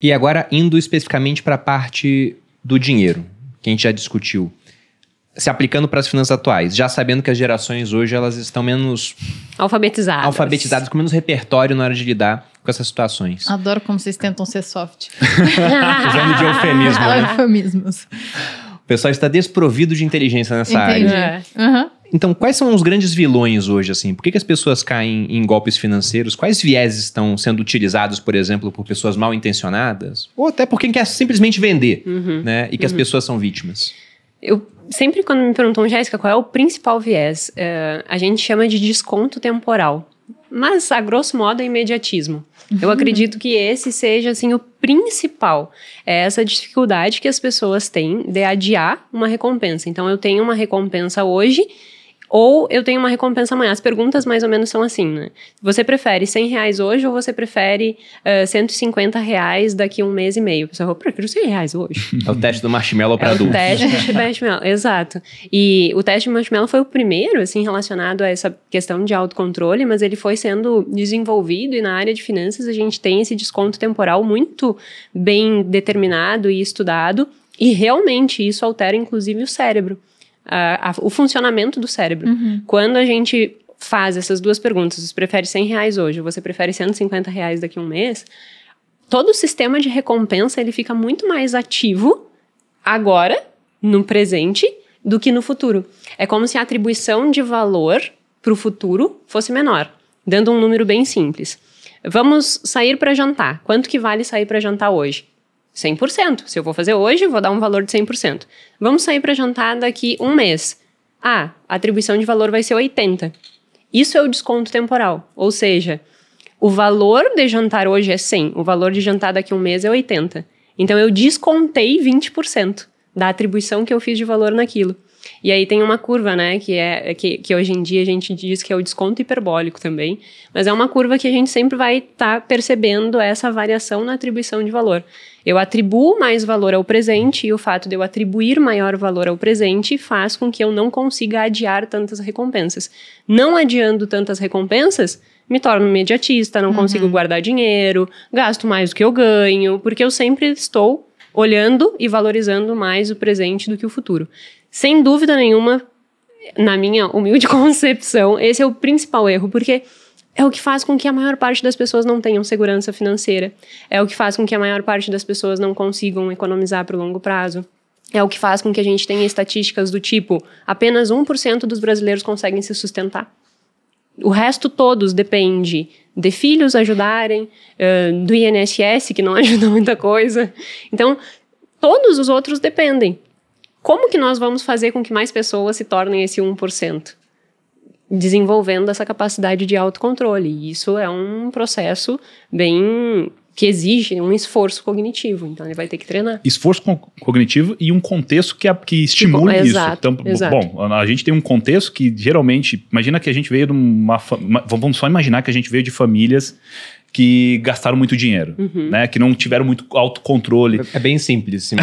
E agora, indo especificamente para a parte do dinheiro, que a gente já discutiu, se aplicando para as finanças atuais, já sabendo que as gerações hoje elas estão menos alfabetizadas, alfabetizadas com menos repertório na hora de lidar com essas situações. Adoro como vocês tentam ser soft. Usando de eufemismo, né? eufemismos. O pessoal está desprovido de inteligência nessa Entendi. área. É. Uhum. Então, quais são os grandes vilões hoje, assim? Por que, que as pessoas caem em golpes financeiros? Quais vieses estão sendo utilizados, por exemplo, por pessoas mal intencionadas? Ou até por quem quer simplesmente vender, uhum, né? E que uhum. as pessoas são vítimas? Eu sempre, quando me perguntam, Jéssica, qual é o principal viés? É, a gente chama de desconto temporal. Mas, a grosso modo, é imediatismo. Eu acredito que esse seja assim o principal, é essa dificuldade que as pessoas têm de adiar uma recompensa. Então eu tenho uma recompensa hoje ou eu tenho uma recompensa amanhã. As perguntas mais ou menos são assim, né? Você prefere 100 reais hoje ou você prefere uh, eh, 150 reais daqui a um mês e meio? pessoal, eu prefiro 100 reais hoje. É o teste do marshmallow para é adultos. o teste do marshmallow, exato. E o teste do marshmallow foi o primeiro, assim, relacionado a essa questão de autocontrole, mas ele foi sendo desenvolvido e na área de finanças a gente tem esse desconto temporal muito bem determinado e estudado. E realmente isso altera, inclusive, o cérebro a, o funcionamento do cérebro. Uhum. Quando a gente faz essas duas perguntas, você prefere 100 reais hoje, você prefere 150 reais daqui a um mês, todo o sistema de recompensa ele fica muito mais ativo agora, no presente, do que no futuro. É como se a atribuição de valor para o futuro fosse menor, dando um número bem simples. Vamos sair para jantar. Quanto que vale sair para jantar hoje? 100%. Se eu vou fazer hoje, vou dar um valor de 100%. Vamos sair para jantar daqui um mês. Ah, a atribuição de valor vai ser 80. Isso é o desconto temporal. Ou seja, o valor de jantar hoje é 100, o valor de jantar daqui um mês é 80. Então eu descontei 20% da atribuição que eu fiz de valor naquilo. E aí tem uma curva, né, que é que, que hoje em dia a gente diz que é o desconto hiperbólico também, mas é uma curva que a gente sempre vai estar tá percebendo essa variação na atribuição de valor. Eu atribuo mais valor ao presente e o fato de eu atribuir maior valor ao presente faz com que eu não consiga adiar tantas recompensas. Não adiando tantas recompensas, me torno mediatista, não uhum. consigo guardar dinheiro, gasto mais do que eu ganho, porque eu sempre estou olhando e valorizando mais o presente do que o futuro. Sem dúvida nenhuma, na minha humilde concepção, esse é o principal erro, porque é o que faz com que a maior parte das pessoas não tenham segurança financeira, é o que faz com que a maior parte das pessoas não consigam economizar para o longo prazo. É o que faz com que a gente tenha estatísticas do tipo: apenas 1% dos brasileiros conseguem se sustentar. O resto todos depende de filhos ajudarem, uh, do INSS, que não ajuda muita coisa. Então, todos os outros dependem. Como que nós vamos fazer com que mais pessoas se tornem esse 1%? Desenvolvendo essa capacidade de autocontrole. E isso é um processo bem que exige um esforço cognitivo. Então ele vai ter que treinar. Esforço cognitivo e um contexto que, a, que tipo, estimule tipo, isso. Então, exato. Bom, a gente tem um contexto que geralmente. Imagina que a gente veio de uma. Vamos só imaginar que a gente veio de famílias que gastaram muito dinheiro, uhum. né? Que não tiveram muito autocontrole. É bem simples, sim, né?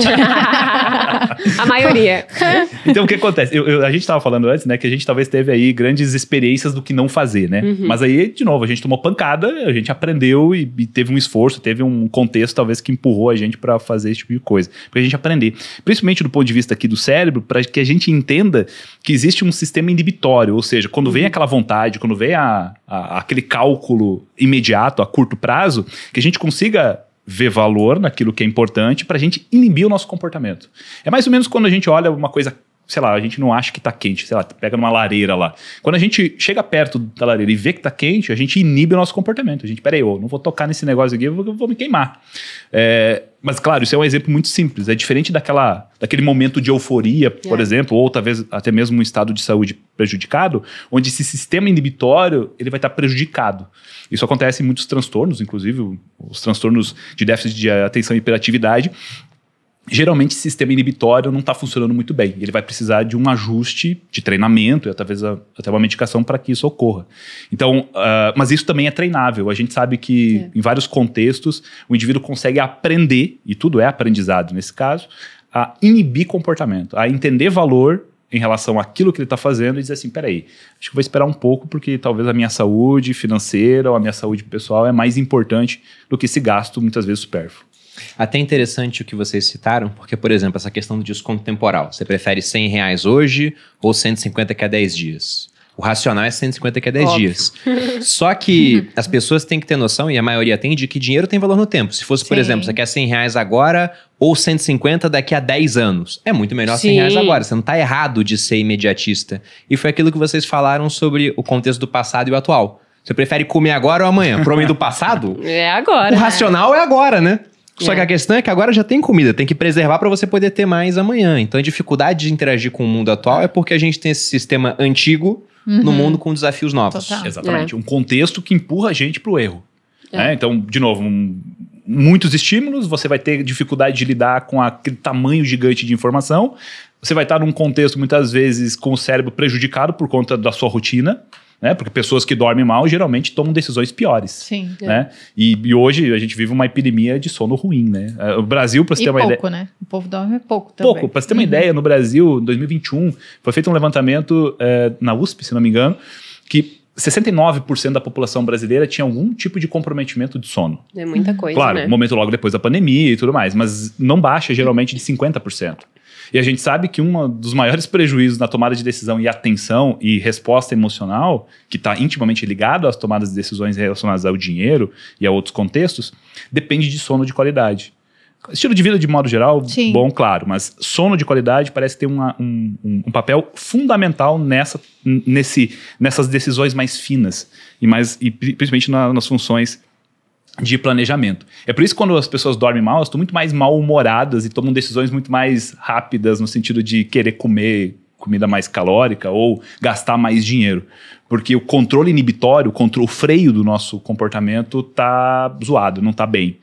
a maioria. então, o que acontece? Eu, eu, a gente estava falando antes, né? Que a gente talvez teve aí grandes experiências do que não fazer, né? Uhum. Mas aí, de novo, a gente tomou pancada, a gente aprendeu e, e teve um esforço, teve um contexto talvez que empurrou a gente para fazer esse tipo de coisa. para a gente aprender. Principalmente do ponto de vista aqui do cérebro, para que a gente entenda que existe um sistema inibitório. Ou seja, quando uhum. vem aquela vontade, quando vem a, a aquele cálculo imediato, imediato, a curto prazo, que a gente consiga ver valor naquilo que é importante para a gente inibir o nosso comportamento. É mais ou menos quando a gente olha uma coisa sei lá, a gente não acha que está quente, sei lá, pega numa lareira lá. Quando a gente chega perto da lareira e vê que está quente, a gente inibe o nosso comportamento. A gente, peraí, eu não vou tocar nesse negócio aqui, eu vou, eu vou me queimar. É, mas, claro, isso é um exemplo muito simples. É diferente daquela, daquele momento de euforia, por é. exemplo, ou talvez até mesmo um estado de saúde prejudicado, onde esse sistema inibitório ele vai estar tá prejudicado. Isso acontece em muitos transtornos, inclusive os transtornos de déficit de atenção e hiperatividade, geralmente esse sistema inibitório não está funcionando muito bem. Ele vai precisar de um ajuste de treinamento e talvez até uma medicação para que isso ocorra. Então, uh, mas isso também é treinável. A gente sabe que é. em vários contextos o indivíduo consegue aprender, e tudo é aprendizado nesse caso, a inibir comportamento, a entender valor em relação àquilo que ele está fazendo e dizer assim, peraí, acho que vou esperar um pouco porque talvez a minha saúde financeira ou a minha saúde pessoal é mais importante do que esse gasto muitas vezes supérfluo. Até interessante o que vocês citaram, porque, por exemplo, essa questão do desconto temporal. Você prefere 100 reais hoje ou 150 que é 10 dias? O racional é 150 que é 10 Óbvio. dias. Só que as pessoas têm que ter noção, e a maioria tem, de que dinheiro tem valor no tempo. Se fosse, por exemplo, você quer 100 reais agora ou 150 daqui a 10 anos. É muito melhor Sim. 100 reais agora. Você não está errado de ser imediatista. E foi aquilo que vocês falaram sobre o contexto do passado e o atual. Você prefere comer agora ou amanhã? Pro homem do passado? É agora. O racional né? é agora, né? Só é. que a questão é que agora já tem comida, tem que preservar para você poder ter mais amanhã. Então a dificuldade de interagir com o mundo atual é porque a gente tem esse sistema antigo uhum. no mundo com desafios novos. Total. Exatamente. É. Um contexto que empurra a gente para o erro. É. Né? Então, de novo, um, muitos estímulos, você vai ter dificuldade de lidar com aquele tamanho gigante de informação. Você vai estar num contexto, muitas vezes, com o cérebro prejudicado por conta da sua rotina né? Porque pessoas que dormem mal geralmente tomam decisões piores. Sim. É. Né? E, e, hoje a gente vive uma epidemia de sono ruim, né? É, o Brasil, para você e ter uma pouco, ideia. né? O povo dorme pouco também. Pouco. Para você ter uhum. uma ideia, no Brasil, em 2021, foi feito um levantamento é, na USP, se não me engano, que 69% da população brasileira tinha algum tipo de comprometimento de sono. É muita uhum. coisa. Claro, né? momento logo depois da pandemia e tudo mais, mas não baixa geralmente de 50%. E a gente sabe que um dos maiores prejuízos na tomada de decisão e atenção e resposta emocional, que está intimamente ligado às tomadas de decisões relacionadas ao dinheiro e a outros contextos, depende de sono de qualidade. Estilo de vida, de modo geral, Sim. bom, claro, mas sono de qualidade parece ter uma, um, um, papel fundamental nessa, nesse, nessas decisões mais finas e, mais, e principalmente na, nas funções de planejamento. É por isso que quando as pessoas dormem mal, elas estão muito mais mal-humoradas e tomam decisões muito mais rápidas no sentido de querer comer comida mais calórica ou gastar mais dinheiro. Porque o controle inibitório, o controle freio do nosso comportamento tá zoado, não tá bem.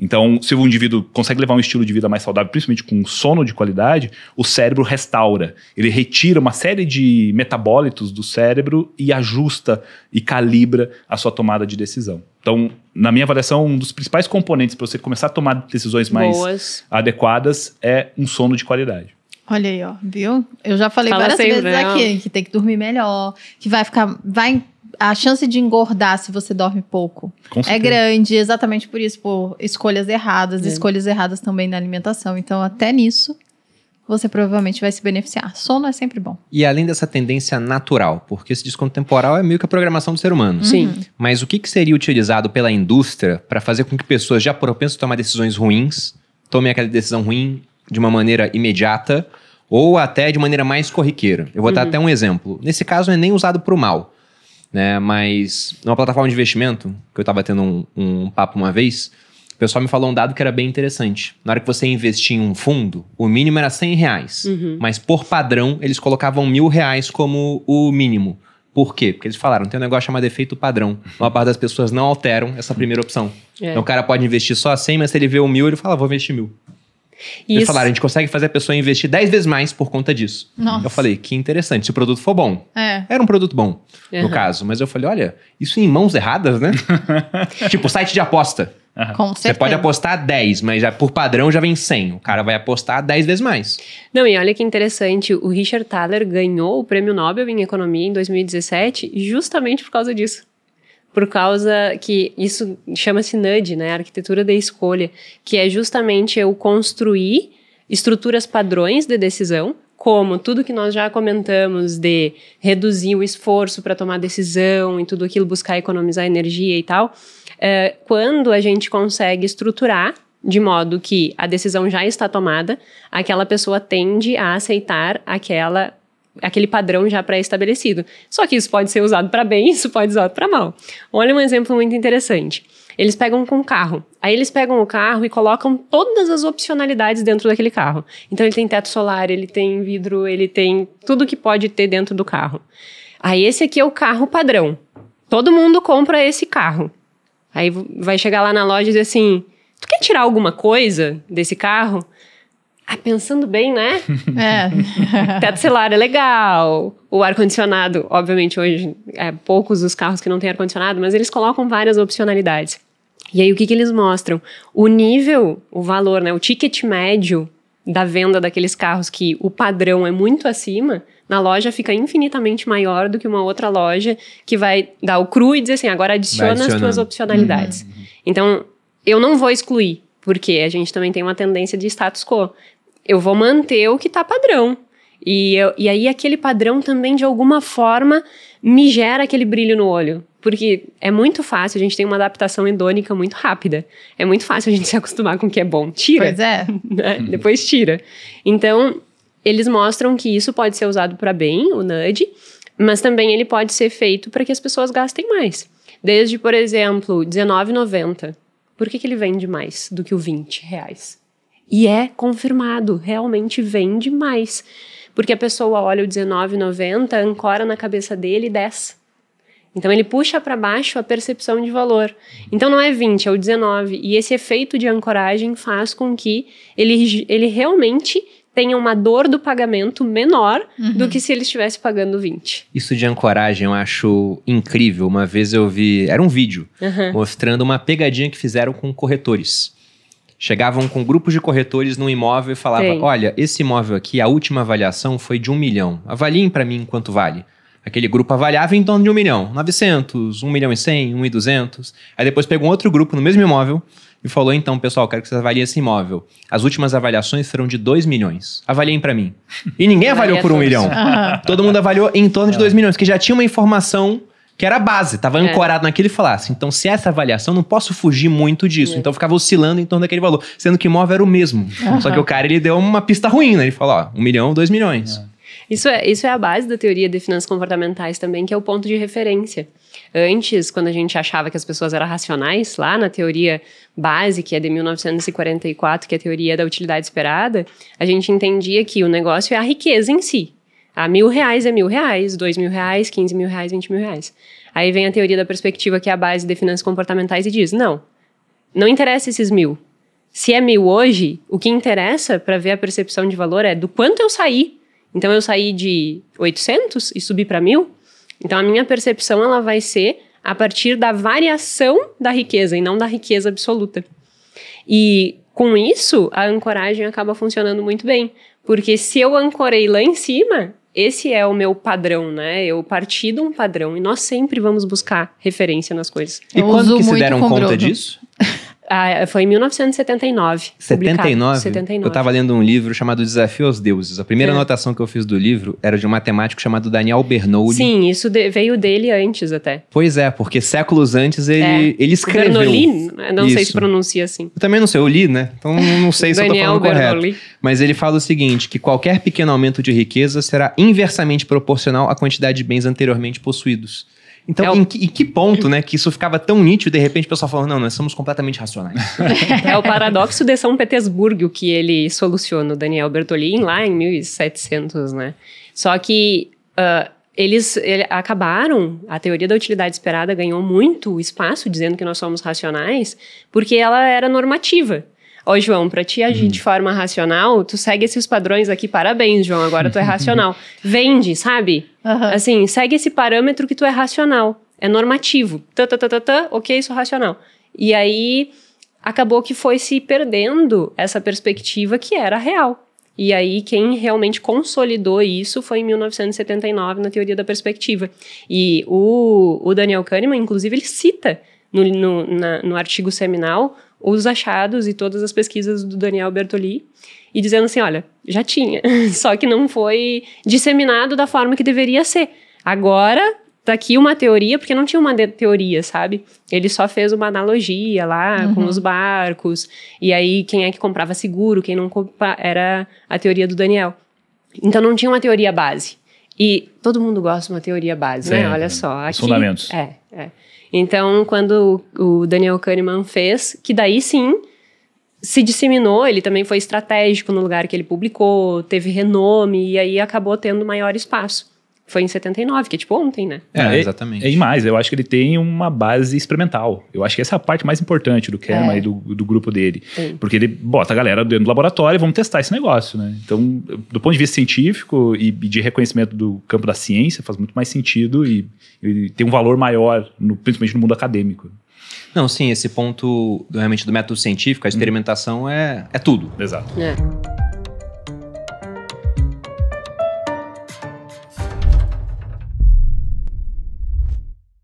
Então, se o indivíduo consegue levar um estilo de vida mais saudável, principalmente com sono de qualidade, o cérebro restaura. Ele retira uma série de metabólitos do cérebro e ajusta e calibra a sua tomada de decisão. Então, na minha avaliação, um dos principais componentes para você começar a tomar decisões mais Boas. adequadas é um sono de qualidade. Olha aí, ó, viu? Eu já falei Fala várias sempre, vezes né? aqui que tem que dormir melhor, que vai ficar, vai a chance de engordar se você dorme pouco é grande, exatamente por isso, por escolhas erradas, é. escolhas erradas também na alimentação. Então, até nisso você provavelmente vai se beneficiar. Sono é sempre bom. E além dessa tendência natural, porque esse desconto temporal é meio que a programação do ser humano. Sim. Uhum. Mas o que, que seria utilizado pela indústria para fazer com que pessoas já propensas a tomar decisões ruins tomem aquela decisão ruim de uma maneira imediata ou até de maneira mais corriqueira? Eu vou uhum. dar até um exemplo. Nesse caso, não é nem usado para o mal. Né? Mas numa plataforma de investimento, que eu estava tendo um, um papo uma vez, o pessoal me falou um dado que era bem interessante. Na hora que você investia em um fundo, o mínimo era 100 reais. Uhum. Mas por padrão, eles colocavam mil reais como o mínimo. Por quê? Porque eles falaram, tem um negócio chamado efeito padrão. Uma parte das pessoas não alteram essa primeira opção. É. Então o cara pode investir só 100, mas se ele vê o mil, ele fala, ah, vou investir mil. Isso. Eles falaram, a gente consegue fazer a pessoa investir 10 vezes mais por conta disso. Nossa. Eu falei, que interessante, se o produto for bom. É. Era um produto bom, uhum. no caso. Mas eu falei, olha, isso em mãos erradas, né? tipo, site de aposta. Uhum. Você pode apostar 10, mas já, por padrão já vem 100. O cara vai apostar 10 vezes mais. Não, e olha que interessante. O Richard Thaler ganhou o Prêmio Nobel em Economia em 2017 justamente por causa disso por causa que isso chama-se nudge, né? arquitetura da escolha, que é justamente eu construir estruturas padrões de decisão, como tudo que nós já comentamos de reduzir o esforço para tomar decisão e tudo aquilo, buscar economizar energia e tal, é, quando a gente consegue estruturar de modo que a decisão já está tomada, aquela pessoa tende a aceitar aquela aquele padrão já pré-estabelecido. Só que isso pode ser usado para bem, isso pode ser usado para mal. Olha um exemplo muito interessante. Eles pegam com carro. Aí eles pegam o carro e colocam todas as opcionalidades dentro daquele carro. Então ele tem teto solar, ele tem vidro, ele tem tudo que pode ter dentro do carro. Aí esse aqui é o carro padrão. Todo mundo compra esse carro. Aí vai chegar lá na loja e dizer assim: "Tu quer tirar alguma coisa desse carro?" Ah, pensando bem, né? É. Teto solar é legal. O ar-condicionado, obviamente, hoje é poucos os carros que não têm ar-condicionado, mas eles colocam várias opcionalidades. E aí, o que, que eles mostram? O nível, o valor, né? O ticket médio da venda daqueles carros que o padrão é muito acima, na loja fica infinitamente maior do que uma outra loja que vai dar o cru e dizer assim, agora adiciona as tuas opcionalidades. Uhum. Então, eu não vou excluir, porque a gente também tem uma tendência de status quo eu vou manter o que tá padrão. E, eu, e aí aquele padrão também, de alguma forma, me gera aquele brilho no olho. Porque é muito fácil, a gente tem uma adaptação hedônica muito rápida. É muito fácil a gente se acostumar com o que é bom. Tira. Pois é. Né? Depois tira. Então, eles mostram que isso pode ser usado para bem, o nudge, mas também ele pode ser feito para que as pessoas gastem mais. Desde, por exemplo, R$19,90. Por que, que ele vende mais do que o 20 reais? E é confirmado, realmente vende mais. Porque a pessoa olha o 19,90, ancora na cabeça dele 10. Então ele puxa para baixo a percepção de valor. Então não é 20, é o 19. E esse efeito de ancoragem faz com que ele, ele realmente tenha uma dor do pagamento menor uhum. do que se ele estivesse pagando 20. Isso de ancoragem eu acho incrível. Uma vez eu vi, era um vídeo uhum. mostrando uma pegadinha que fizeram com corretores chegavam com grupos de corretores num imóvel e falavam: Sim. olha, esse imóvel aqui, a última avaliação foi de um milhão. Avaliem para mim quanto vale. Aquele grupo avaliava em torno de um milhão, 900, 1 milhão e 100, 1 e 200. Aí depois pegou um outro grupo no mesmo imóvel e falou: então, pessoal, quero que vocês avaliem esse imóvel. As últimas avaliações foram de 2 milhões. Avaliem para mim. E ninguém avaliou por um milhão. Todo mundo avaliou em torno de 2 milhões, que já tinha uma informação que era a base, estava é. ancorado naquilo e falasse, assim, então se essa avaliação, não posso fugir muito disso. É. Então ficava oscilando em torno daquele valor, sendo que imóvel era o mesmo. Uhum. Só que o cara, ele deu uma pista ruim, né? Ele falou, ó, um milhão, dois milhões. É. Isso é, isso é a base da teoria de finanças comportamentais também, que é o ponto de referência. Antes, quando a gente achava que as pessoas eram racionais, lá na teoria base, que é de 1944, que é a teoria da utilidade esperada, a gente entendia que o negócio é a riqueza em si a mil reais é mil reais, dois mil reais, quinze mil reais, vinte mil reais. Aí vem a teoria da perspectiva, que é a base de finanças comportamentais, e diz: não, não interessa esses mil. Se é mil hoje, o que interessa para ver a percepção de valor é do quanto eu saí. Então eu saí de 800 e subi para mil. Então a minha percepção ela vai ser a partir da variação da riqueza e não da riqueza absoluta. E com isso, a ancoragem acaba funcionando muito bem, porque se eu ancorei lá em cima, esse é o meu padrão, né? Eu parti de um padrão e nós sempre vamos buscar referência nas coisas. E quando que se deram conta disso? Ah, é, foi em 1979. 79? 79. Eu estava lendo um livro chamado Desafio aos Deuses. A primeira é. anotação que eu fiz do livro era de um matemático chamado Daniel Bernoulli. Sim, isso de, veio dele antes até. Pois é, porque séculos antes ele, é. ele escreveu. Bernoulli, não isso. sei se pronuncia assim. Eu também não sei, eu li, né? Então não sei se eu tô falando Bernoulli. correto. Mas ele fala o seguinte, que qualquer pequeno aumento de riqueza será inversamente proporcional à quantidade de bens anteriormente possuídos. Então, é o... em, que, em, que, ponto, né, que isso ficava tão nítido, de repente o pessoal falando, não, nós somos completamente racionais. é o paradoxo de São Petersburgo que ele soluciona, o Daniel Bertolin, lá em 1700, né? Só que uh, eles ele, acabaram, a teoria da utilidade esperada ganhou muito espaço, dizendo que nós somos racionais, porque ela era normativa. Ô, João, pra te agir hum. de forma racional, tu segue esses padrões aqui, parabéns, João, agora tu é racional. Vende, sabe? Uhum. Assim, segue esse parâmetro que tu é racional, é normativo. Tá, tá, tá, tá, tá, ok, sou racional. E aí, acabou que foi se perdendo essa perspectiva que era real. E aí, quem realmente consolidou isso foi em 1979, na teoria da perspectiva. E o, o Daniel Kahneman, inclusive, ele cita no, no, na, no artigo seminal os achados e todas as pesquisas do Daniel Bertoli e dizendo assim: olha, já tinha, só que não foi disseminado da forma que deveria ser. Agora tá aqui uma teoria, porque não tinha uma teoria, sabe? Ele só fez uma analogia lá uhum. com os barcos, e aí quem é que comprava seguro, quem não comprava, era a teoria do Daniel. Então não tinha uma teoria base. E todo mundo gosta de uma teoria base, é, né? Olha só. Aqui, fundamentos. É, é. Então, quando o Daniel Kahneman fez, que daí sim se disseminou, ele também foi estratégico no lugar que ele publicou, teve renome e aí acabou tendo maior espaço foi em 79, que é tipo ontem, né? É, é exatamente. e mais, eu acho que ele tem uma base experimental. Eu acho que essa é a parte mais importante do Kerma é. e do, do grupo dele. Sim. É. Porque ele bota a galera dentro do laboratório e vamos testar esse negócio, né? Então, do ponto de vista científico e, de reconhecimento do campo da ciência, faz muito mais sentido e, e tem um valor maior, no, principalmente no mundo acadêmico. Não, sim, esse ponto realmente do método científico, a experimentação hum. é, é tudo. Exato. É.